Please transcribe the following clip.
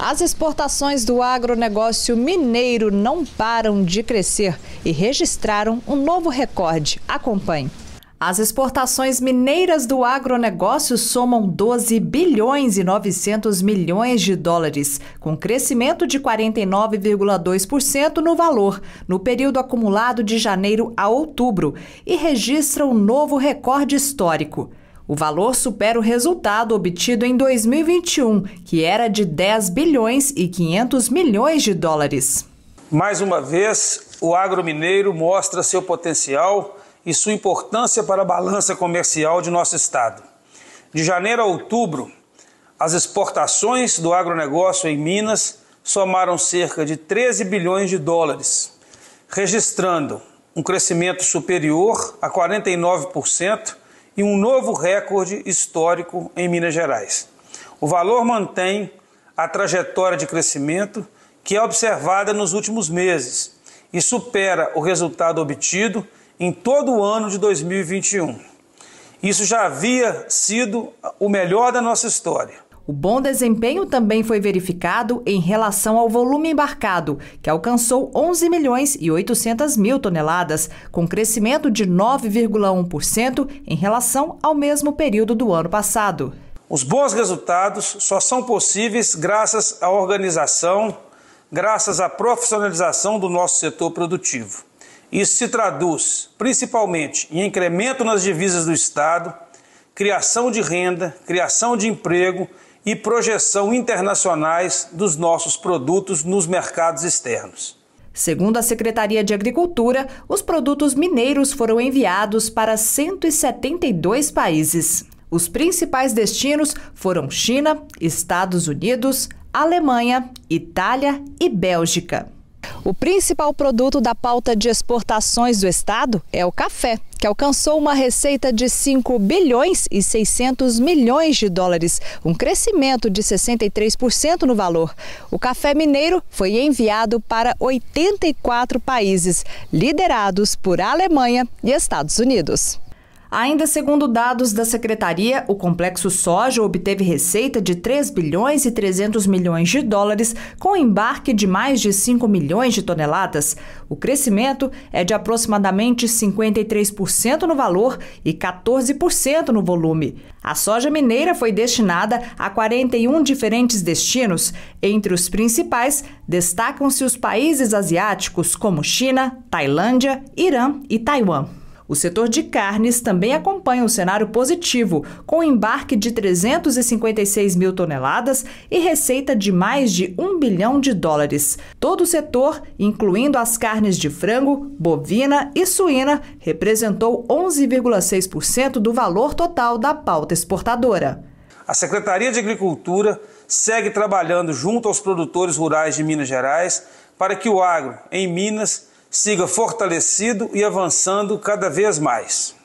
As exportações do agronegócio mineiro não param de crescer e registraram um novo recorde. Acompanhe. As exportações mineiras do agronegócio somam 12 bilhões e 900 milhões de dólares, com crescimento de 49,2% no valor no período acumulado de janeiro a outubro, e registra um novo recorde histórico. O valor supera o resultado obtido em 2021, que era de 10 bilhões e 500 milhões de dólares. Mais uma vez, o agro mineiro mostra seu potencial e sua importância para a balança comercial de nosso estado. De janeiro a outubro, as exportações do agronegócio em Minas somaram cerca de 13 bilhões de dólares, registrando um crescimento superior a 49% e um novo recorde histórico em Minas Gerais. O valor mantém a trajetória de crescimento que é observada nos últimos meses e supera o resultado obtido em todo o ano de 2021. Isso já havia sido o melhor da nossa história. O bom desempenho também foi verificado em relação ao volume embarcado, que alcançou 11 milhões e 800 mil toneladas, com crescimento de 9,1% em relação ao mesmo período do ano passado. Os bons resultados só são possíveis graças à organização, graças à profissionalização do nosso setor produtivo. Isso se traduz principalmente em incremento nas divisas do Estado, criação de renda, criação de emprego e projeção internacionais dos nossos produtos nos mercados externos. Segundo a Secretaria de Agricultura, os produtos mineiros foram enviados para 172 países. Os principais destinos foram China, Estados Unidos, Alemanha, Itália e Bélgica. O principal produto da pauta de exportações do estado é o café que alcançou uma receita de 5 bilhões e 600 milhões de dólares, um crescimento de 63% no valor. O café mineiro foi enviado para 84 países, liderados por Alemanha e Estados Unidos. Ainda segundo dados da secretaria, o complexo soja obteve receita de 3 bilhões e 300 milhões de dólares com embarque de mais de 5 milhões de toneladas. O crescimento é de aproximadamente 53% no valor e 14% no volume. A soja mineira foi destinada a 41 diferentes destinos. Entre os principais, destacam-se os países asiáticos como China, Tailândia, Irã e Taiwan. O setor de carnes também acompanha um cenário positivo, com embarque de 356 mil toneladas e receita de mais de 1 bilhão de dólares. Todo o setor, incluindo as carnes de frango, bovina e suína, representou 11,6% do valor total da pauta exportadora. A Secretaria de Agricultura segue trabalhando junto aos produtores rurais de Minas Gerais para que o agro em Minas siga fortalecido e avançando cada vez mais.